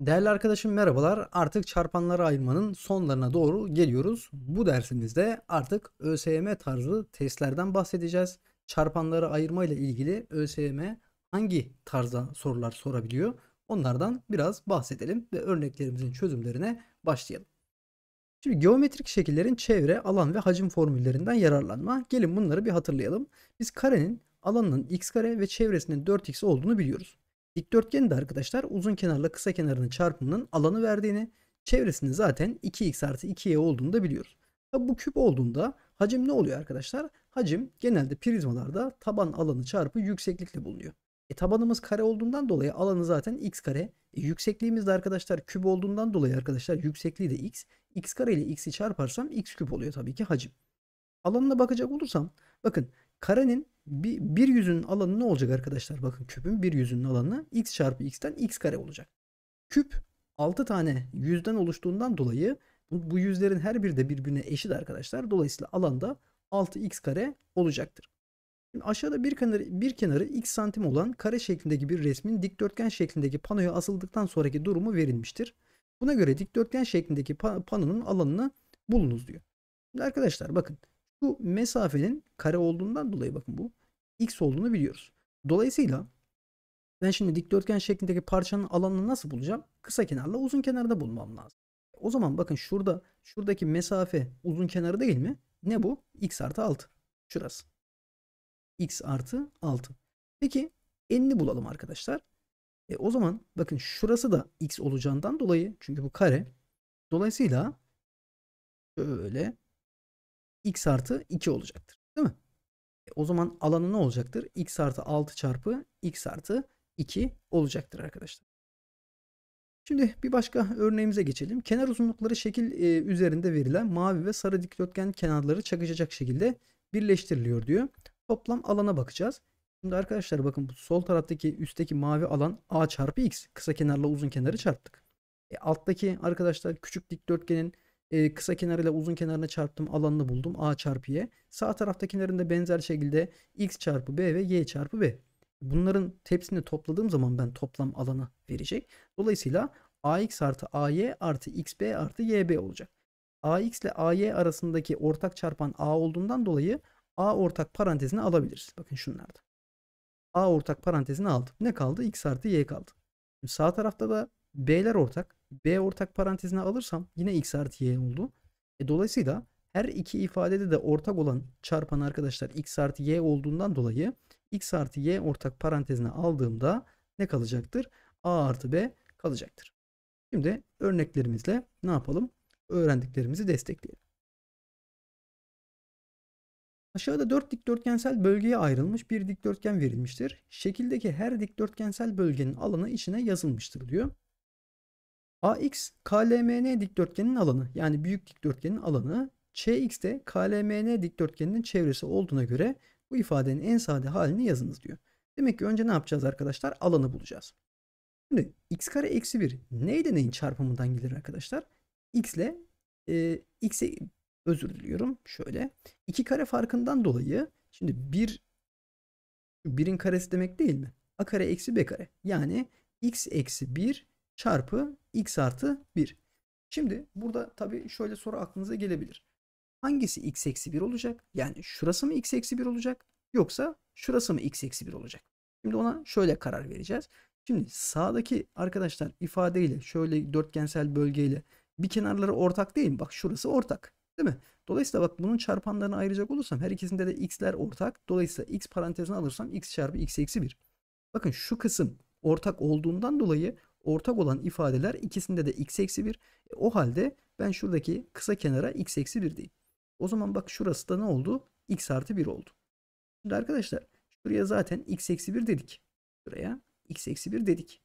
Değerli arkadaşım merhabalar. Artık çarpanlara ayırmanın sonlarına doğru geliyoruz. Bu dersimizde artık ÖSYM tarzı testlerden bahsedeceğiz. Çarpanlara ayırma ile ilgili ÖSYM hangi tarzda sorular sorabiliyor? Onlardan biraz bahsedelim ve örneklerimizin çözümlerine başlayalım. Şimdi geometrik şekillerin çevre, alan ve hacim formüllerinden yararlanma. Gelin bunları bir hatırlayalım. Biz karenin alanının x kare ve çevresinin 4x olduğunu biliyoruz. Dikdörtgenin de arkadaşlar uzun kenarla kısa kenarının çarpımının alanı verdiğini, çevresini zaten 2x artı 2y olduğunu da biliyoruz. Tabi bu küp olduğunda hacim ne oluyor arkadaşlar? Hacim genelde prizmalarda taban alanı çarpı yükseklikle bulunuyor. E tabanımız kare olduğundan dolayı alanı zaten x kare. E yüksekliğimiz de arkadaşlar küp olduğundan dolayı arkadaşlar yüksekliği de x. x kare ile x'i çarparsam x küp oluyor tabii ki hacim. Alanına bakacak olursam bakın karenin bir, bir yüzünün alanı ne olacak arkadaşlar? Bakın küpün bir yüzünün alanı x çarpı x'ten x kare olacak. Küp 6 tane yüzden oluştuğundan dolayı bu yüzlerin her biri de birbirine eşit arkadaşlar. Dolayısıyla alanda 6x kare olacaktır. Şimdi aşağıda bir kenarı, bir kenarı x santim olan kare şeklindeki bir resmin dikdörtgen şeklindeki panoya asıldıktan sonraki durumu verilmiştir. Buna göre dikdörtgen şeklindeki panonun alanını bulunuz diyor. Şimdi arkadaşlar bakın bu mesafenin kare olduğundan dolayı bakın bu x olduğunu biliyoruz. Dolayısıyla ben şimdi dikdörtgen şeklindeki parçanın alanını nasıl bulacağım? Kısa kenarla uzun kenarda bulmam lazım. O zaman bakın şurada şuradaki mesafe uzun kenarı değil mi? Ne bu? x artı 6. Şurası. x artı 6. Peki enini bulalım arkadaşlar. E, o zaman bakın şurası da x olacağından dolayı çünkü bu kare. Dolayısıyla şöyle x artı 2 olacaktır. Değil mi? O zaman alanı ne olacaktır? x artı 6 çarpı x artı 2 olacaktır arkadaşlar. Şimdi bir başka örneğimize geçelim. Kenar uzunlukları şekil e, üzerinde verilen mavi ve sarı dikdörtgen kenarları çakışacak şekilde birleştiriliyor diyor. Toplam alana bakacağız. Şimdi arkadaşlar bakın bu sol taraftaki üstteki mavi alan a çarpı x. Kısa kenarla uzun kenarı çarptık. E, alttaki arkadaşlar küçük dikdörtgenin e, kısa kenarıyla uzun kenarına çarptım alanını buldum a çarpı y. Sağ taraftakilerin de benzer şekilde x çarpı b ve y çarpı b. Bunların hepsini topladığım zaman ben toplam alanı verecek. Dolayısıyla ax artı ay artı xb artı yb olacak. ax ile ay arasındaki ortak çarpan a olduğundan dolayı a ortak parantezini alabiliriz. Bakın şunlarda. a ortak parantezini aldım. Ne kaldı? x artı y kaldı. Şimdi sağ tarafta da b'ler ortak. B ortak parantezine alırsam yine X artı Y oldu. E, dolayısıyla her iki ifadede de ortak olan çarpan arkadaşlar X artı Y olduğundan dolayı X artı Y ortak parantezine aldığımda ne kalacaktır? A artı B kalacaktır. Şimdi örneklerimizle ne yapalım? Öğrendiklerimizi destekleyelim. Aşağıda 4 dikdörtgensel bölgeye ayrılmış bir dikdörtgen verilmiştir. Şekildeki her dikdörtgensel bölgenin alanı içine yazılmıştır diyor. AX KLMN dikdörtgenin alanı yani büyük dikdörtgenin alanı CX de KLMN dikdörtgeninin çevresi olduğuna göre bu ifadenin en sade halini yazınız diyor. Demek ki önce ne yapacağız arkadaşlar? Alanı bulacağız. Şimdi x kare eksi 1 neyle neyin çarpımından gelir arkadaşlar? x ile e, x'e özür diliyorum. Şöyle 2 kare farkından dolayı şimdi 1 bir, 1'in karesi demek değil mi? a kare eksi b kare. Yani x eksi 1 çarpı x artı 1. Şimdi burada tabii şöyle soru aklınıza gelebilir. Hangisi x eksi 1 olacak? Yani şurası mı x eksi 1 olacak? Yoksa şurası mı x eksi 1 olacak? Şimdi ona şöyle karar vereceğiz. Şimdi sağdaki arkadaşlar ifadeyle şöyle dörtgensel bölgeyle bir kenarları ortak değil mi? Bak şurası ortak. Değil mi? Dolayısıyla bak bunun çarpanlarını ayıracak olursam her ikisinde de x'ler ortak. Dolayısıyla x parantezine alırsam x çarpı x eksi 1. Bakın şu kısım ortak olduğundan dolayı ortak olan ifadeler ikisinde de x eksi 1. E, o halde ben şuradaki kısa kenara x eksi 1 diyeyim. O zaman bak şurası da ne oldu? x artı 1 oldu. Şimdi arkadaşlar şuraya zaten x eksi 1 dedik. Şuraya x eksi 1 dedik.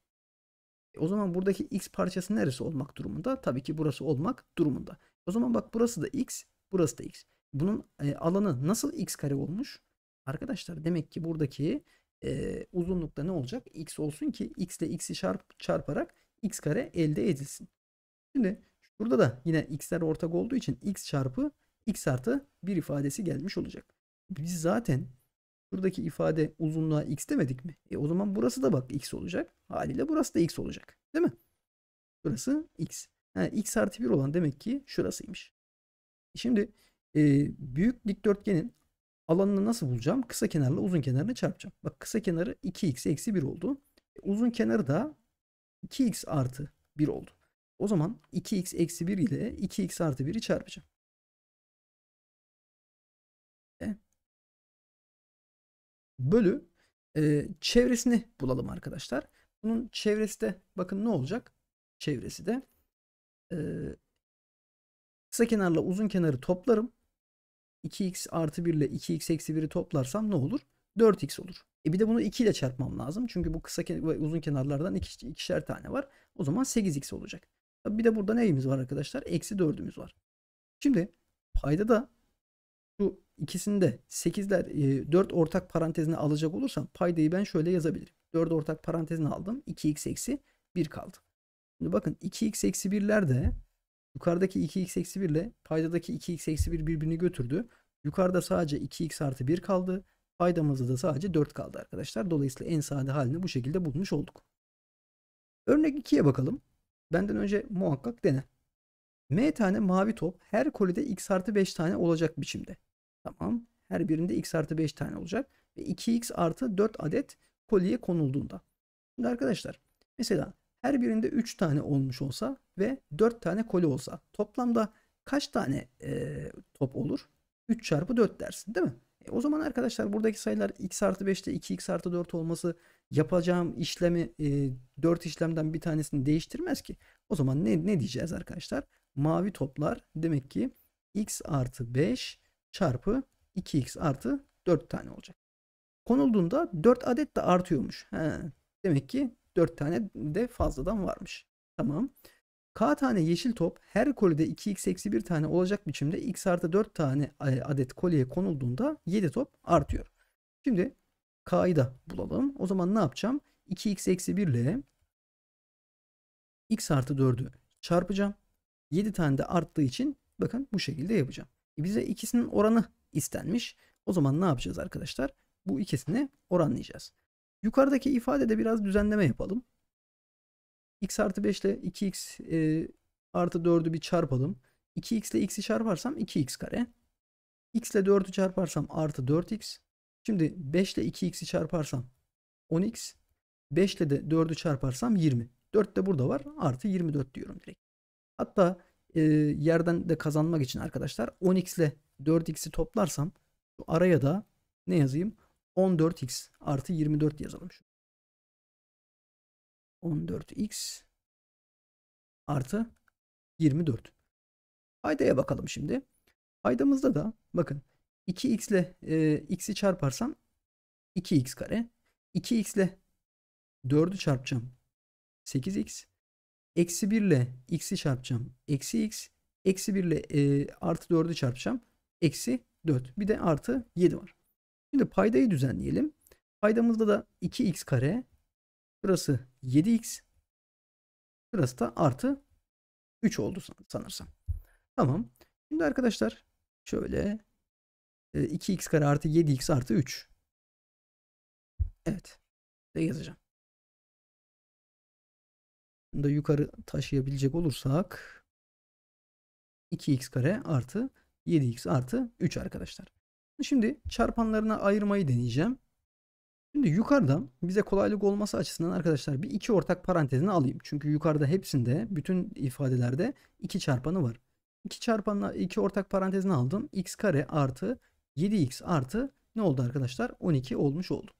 E, o zaman buradaki x parçası neresi olmak durumunda? Tabii ki burası olmak durumunda. O zaman bak burası da x, burası da x. Bunun e, alanı nasıl x kare olmuş? Arkadaşlar demek ki buradaki e, uzunlukta ne olacak? X olsun ki X ile X'i çarp, çarparak X kare elde edilsin. Şimdi burada da yine X'ler ortak olduğu için X çarpı X artı bir ifadesi gelmiş olacak. Biz zaten buradaki ifade uzunluğa X demedik mi? E o zaman burası da bak X olacak. Haliyle burası da X olacak. Değil mi? Burası X. Ha, X artı 1 olan demek ki şurasıymış. Şimdi e, büyük dikdörtgenin Alanını nasıl bulacağım? Kısa kenarla uzun kenarını çarpacağım. Bak kısa kenarı 2x eksi 1 oldu. E, uzun kenarı da 2x artı 1 oldu. O zaman 2x eksi 1 ile 2x artı 1'i çarpacağım. E, bölü e, çevresini bulalım arkadaşlar. Bunun çevresi de bakın ne olacak? Çevresi de e, kısa kenarla uzun kenarı toplarım. 2x artı 1 ile 2x eksi 1'i toplarsam ne olur? 4x olur. E bir de bunu 2 ile çarpmam lazım. Çünkü bu kısa ve uzun kenarlardan iki, ikişer tane var. O zaman 8x olacak. E bir de burada neyimiz var arkadaşlar? Eksi 4'ümüz var. Şimdi payda da şu ikisini de 8'ler 4 e, ortak parantezine alacak olursam paydayı ben şöyle yazabilirim. 4 ortak parantezine aldım. 2x eksi 1 kaldı. Şimdi bakın 2x eksi 1'ler de Yukarıdaki 2x eksi 1 ile paydadaki 2x eksi 1 birbirini götürdü. Yukarıda sadece 2x artı 1 kaldı. Paydamızda da sadece 4 kaldı arkadaşlar. Dolayısıyla en sade halini bu şekilde bulmuş olduk. Örnek 2'ye bakalım. Benden önce muhakkak dene. M tane mavi top her kolide x artı 5 tane olacak biçimde. Tamam. Her birinde x artı 5 tane olacak. Ve 2x artı 4 adet kolye konulduğunda. Şimdi arkadaşlar mesela her birinde 3 tane olmuş olsa ve 4 tane koli olsa toplamda kaç tane e, top olur? 3 çarpı 4 dersin değil mi? E, o zaman arkadaşlar buradaki sayılar x artı 5'te 2x artı 4 olması yapacağım işlemi e, 4 işlemden bir tanesini değiştirmez ki. O zaman ne, ne diyeceğiz arkadaşlar? Mavi toplar demek ki x artı 5 çarpı 2x artı 4 tane olacak. Konulduğunda 4 adet de artıyormuş. He, demek ki 4 tane de fazladan varmış. Tamam. K tane yeşil top her kolide 2x eksi 1 tane olacak biçimde x artı 4 tane e, adet kolyeye konulduğunda 7 top artıyor. Şimdi K'yı da bulalım. O zaman ne yapacağım? 2x eksi 1 ile x artı 4'ü çarpacağım. 7 tane de arttığı için bakın bu şekilde yapacağım. E bize ikisinin oranı istenmiş. O zaman ne yapacağız arkadaşlar? Bu ikisini oranlayacağız. Yukarıdaki ifadede biraz düzenleme yapalım. x artı 5 ile 2x e, artı 4'ü bir çarpalım. 2x ile x'i çarparsam 2x kare. x ile 4'ü çarparsam artı 4x. Şimdi 5 ile 2x'i çarparsam 10x. 5 ile de 4'ü çarparsam 20. 4 de burada var. Artı 24 diyorum direkt. Hatta e, yerden de kazanmak için arkadaşlar 10x ile 4x'i toplarsam araya da ne yazayım? 14x artı 24 yazalım. 14x artı 24. Faydaya bakalım şimdi. Faydamızda da bakın 2x ile e, x'i çarparsam 2x kare. 2x ile 4'ü çarpacağım 8x. Eksi 1 ile x'i çarpacağım eksi x. Eksi 1 ile e, artı 4'ü çarpacağım eksi 4. Bir de artı 7 var. Şimdi paydayı düzenleyelim. Paydamızda da 2x kare. Burası 7x. Burası da artı 3 oldu sanırsam. Tamam. Şimdi arkadaşlar şöyle 2x e, kare artı 7x artı 3. Evet. De yazacağım. Bunu da yukarı taşıyabilecek olursak 2x kare artı 7x artı 3 arkadaşlar. Şimdi çarpanlarına ayırmayı deneyeceğim. Şimdi yukarıdan bize kolaylık olması açısından arkadaşlar bir iki ortak parantezini alayım. Çünkü yukarıda hepsinde bütün ifadelerde iki çarpanı var. İki çarpanla iki ortak parantezini aldım. x kare artı 7x artı ne oldu arkadaşlar? 12 olmuş oldu.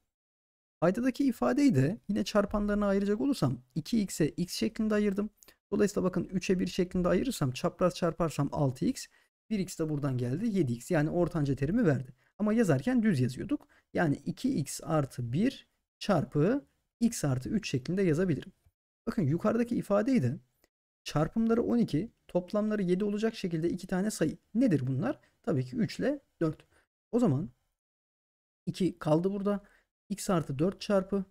Paydadaki ifadeyi de yine çarpanlarına ayıracak olursam 2x'e x şeklinde ayırdım. Dolayısıyla bakın 3'e 1 şeklinde ayırırsam çapraz çarparsam 6x 1x de buradan geldi 7x yani ortanca terimi verdi. Ama yazarken düz yazıyorduk. Yani 2x artı 1 çarpı x artı 3 şeklinde yazabilirim. Bakın yukarıdaki ifadeyi de çarpımları 12 toplamları 7 olacak şekilde iki tane sayı. Nedir bunlar? Tabii ki 3 ile 4. O zaman 2 kaldı burada. x artı 4 çarpı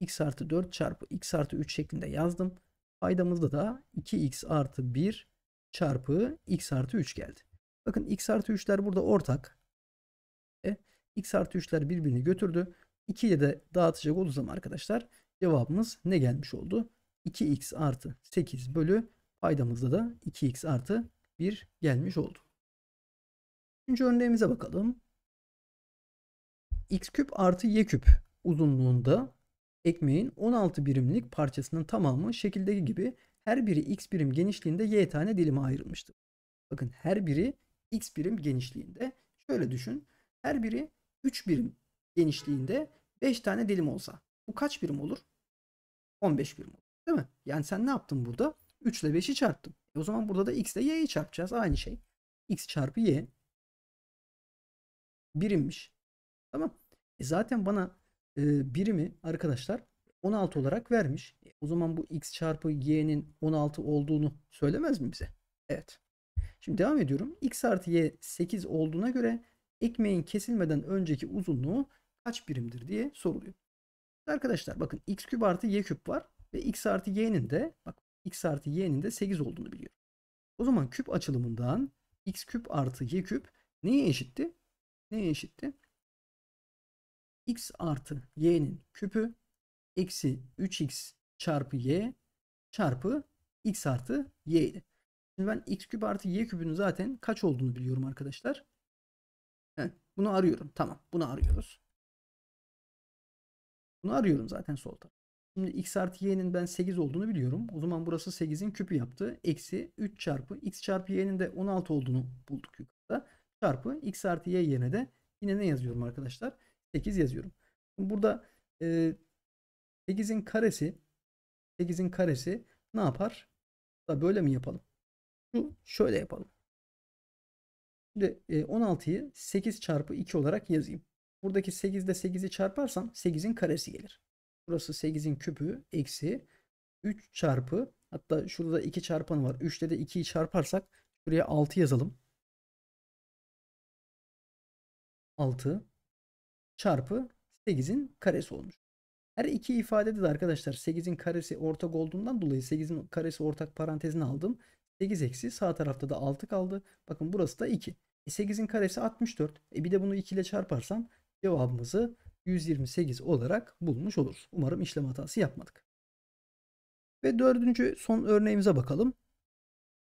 x artı 4 çarpı x artı 3 şeklinde yazdım. Faydamızda da 2x artı 1 çarpı x artı 3 geldi. Bakın x artı 3'ler burada ortak. E, x artı 3'ler birbirini götürdü. 2 ile de dağıtacak olursam arkadaşlar cevabımız ne gelmiş oldu? 2x artı 8 bölü paydamızda da 2x artı 1 gelmiş oldu. Üçüncü örneğimize bakalım. x küp artı y küp uzunluğunda ekmeğin 16 birimlik parçasının tamamı şekildeki gibi her biri x birim genişliğinde y tane dilime ayrılmıştır. Bakın her biri x birim genişliğinde. Şöyle düşün. Her biri 3 birim genişliğinde 5 tane dilim olsa. Bu kaç birim olur? 15 birim olur. Değil mi? Yani sen ne yaptın burada? 3 ile 5'i çarptın. E o zaman burada da x ile y'yi çarpacağız. Aynı şey. x çarpı y birimmiş. Tamam. E zaten bana e, birimi arkadaşlar 16 olarak vermiş. E, o zaman bu x çarpı y'nin 16 olduğunu söylemez mi bize? Evet. Şimdi devam ediyorum. x artı y 8 olduğuna göre ekmeğin kesilmeden önceki uzunluğu kaç birimdir diye soruluyor. Arkadaşlar bakın x küp artı y küp var ve x artı y'nin de bak x artı y'nin de 8 olduğunu biliyorum. O zaman küp açılımından x küp artı y küp neye eşitti? Neye eşitti? x artı y'nin küpü eksi 3x çarpı y çarpı x artı y ile. Şimdi ben x küp artı y kübünün zaten kaç olduğunu biliyorum arkadaşlar. Heh, bunu arıyorum. Tamam. Bunu arıyoruz. Bunu arıyorum zaten solda. Şimdi x artı y'nin ben 8 olduğunu biliyorum. O zaman burası 8'in küpü yaptı. Eksi 3 çarpı x çarpı y'nin de 16 olduğunu bulduk yukarıda. Çarpı x artı y yerine de yine ne yazıyorum arkadaşlar? 8 yazıyorum. Burada e, 8'in karesi 8'in karesi ne yapar? Da böyle mi yapalım? Şöyle yapalım. Şimdi 16'yı e, 8 çarpı 2 olarak yazayım. Buradaki 8 ile 8'i çarparsam 8'in karesi gelir. Burası 8'in küpü eksi 3 çarpı hatta şurada 2 çarpanı var. 3'te de 2'yi çarparsak buraya 6 yazalım. 6 çarpı 8'in karesi olmuş. Her iki ifadede de arkadaşlar 8'in karesi ortak olduğundan dolayı 8'in karesi ortak parantezine aldım. 8 eksi sağ tarafta da 6 kaldı. Bakın burası da 2. E 8'in karesi 64. E bir de bunu 2 ile çarparsam cevabımızı 128 olarak bulmuş oluruz. Umarım işlem hatası yapmadık. Ve dördüncü son örneğimize bakalım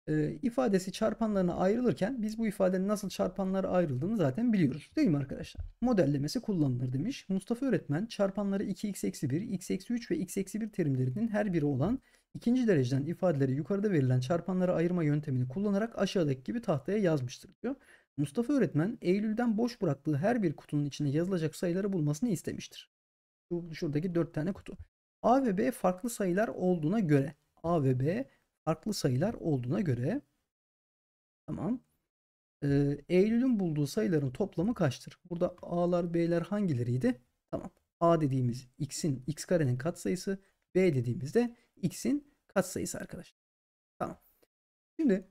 e, ifadesi çarpanlarına ayrılırken biz bu ifadenin nasıl çarpanlara ayrıldığını zaten biliyoruz değil mi arkadaşlar? Modellemesi kullanılır demiş. Mustafa öğretmen çarpanları 2x eksi 1, x eksi 3 ve x eksi 1 terimlerinin her biri olan ikinci dereceden ifadeleri yukarıda verilen çarpanlara ayırma yöntemini kullanarak aşağıdaki gibi tahtaya yazmıştır diyor. Mustafa öğretmen Eylül'den boş bıraktığı her bir kutunun içine yazılacak sayıları bulmasını istemiştir. Şuradaki 4 tane kutu. A ve B farklı sayılar olduğuna göre A ve B farklı sayılar olduğuna göre tamam. Ee, Eylül'ün bulduğu sayıların toplamı kaçtır? Burada A'lar B'ler hangileriydi? Tamam. A dediğimiz x'in x karenin katsayısı, B dediğimizde x'in katsayısı arkadaşlar. Tamam. Şimdi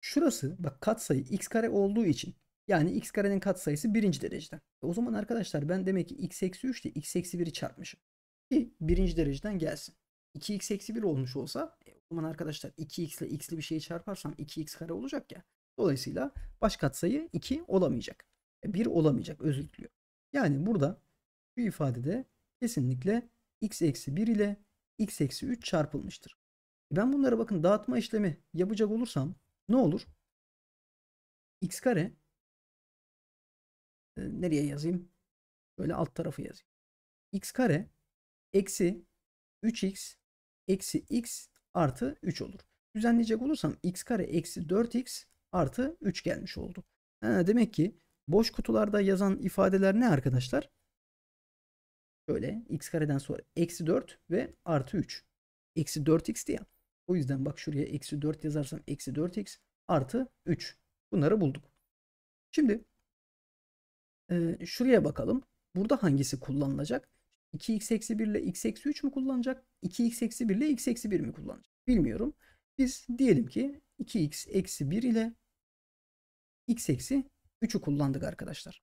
şurası bak katsayı x kare olduğu için yani x karenin katsayısı birinci dereceden. E, o zaman arkadaşlar ben demek ki x eksi 3 ile x eksi 1'i çarpmışım. Ki birinci dereceden gelsin. 2x eksi 1 olmuş olsa e, o zaman arkadaşlar 2x ile x'li bir şeyi çarparsam 2x kare olacak ya. Dolayısıyla baş katsayı 2 olamayacak. 1 e, olamayacak özür diliyorum. Yani burada şu ifadede kesinlikle x eksi 1 ile x eksi 3 çarpılmıştır. E, ben bunlara bakın dağıtma işlemi yapacak olursam ne olur? x kare nereye yazayım? Böyle alt tarafı yazayım. x kare eksi 3x eksi x artı 3 olur. Düzenleyecek olursam x kare eksi 4x artı 3 gelmiş oldu. Ha, demek ki boş kutularda yazan ifadeler ne arkadaşlar? Şöyle x kareden sonra eksi 4 ve artı 3. Eksi 4x ya. O yüzden bak şuraya eksi 4 yazarsam eksi 4x artı 3. Bunları bulduk. Şimdi e, şuraya bakalım. Burada hangisi kullanılacak? 2x eksi 1 ile x eksi 3 mü kullanacak? 2x eksi 1 ile x eksi 1 mi kullanacak? Bilmiyorum. Biz diyelim ki 2x eksi 1 ile x eksi 3'ü kullandık arkadaşlar.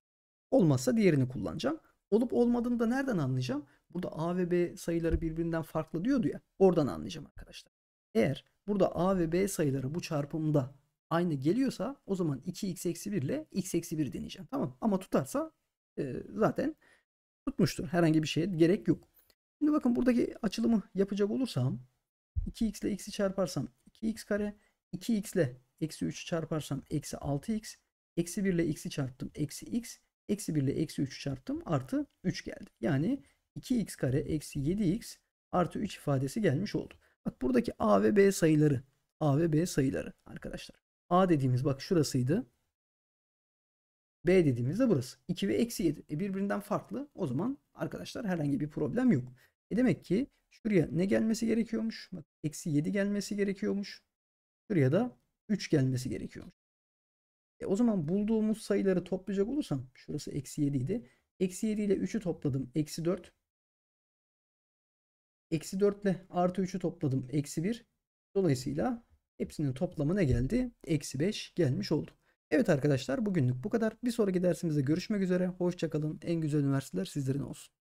Olmazsa diğerini kullanacağım. Olup olmadığını da nereden anlayacağım? Burada a ve b sayıları birbirinden farklı diyordu ya. Oradan anlayacağım arkadaşlar. Eğer burada a ve b sayıları bu çarpımda aynı geliyorsa o zaman 2x eksi 1 ile x eksi 1 deneyeceğim. Tamam ama tutarsa e, zaten tutmuştur. Herhangi bir şeye gerek yok. Şimdi bakın buradaki açılımı yapacak olursam 2x ile x'i çarparsam 2x kare 2x ile eksi 3'ü çarparsam eksi 6x eksi 1 ile x'i çarptım eksi x eksi 1 ile eksi 3'ü çarptım artı 3 geldi. Yani 2x kare eksi 7x artı 3 ifadesi gelmiş oldu. Bak buradaki a ve b sayıları a ve b sayıları arkadaşlar. a dediğimiz bak şurasıydı B dediğimizde burası. 2 ve eksi 7. E birbirinden farklı. O zaman arkadaşlar herhangi bir problem yok. E demek ki şuraya ne gelmesi gerekiyormuş? Bak, eksi 7 gelmesi gerekiyormuş. Şuraya da 3 gelmesi gerekiyormuş. E o zaman bulduğumuz sayıları toplayacak olursam şurası eksi 7 idi. Eksi 7 ile 3'ü topladım. Eksi 4. Eksi 4 ile artı 3'ü topladım. Eksi 1. Dolayısıyla hepsinin toplamı ne geldi? Eksi 5 gelmiş oldu. Evet arkadaşlar bugünlük bu kadar. Bir sonraki dersimizde görüşmek üzere. Hoşçakalın. En güzel üniversiteler sizlerin olsun.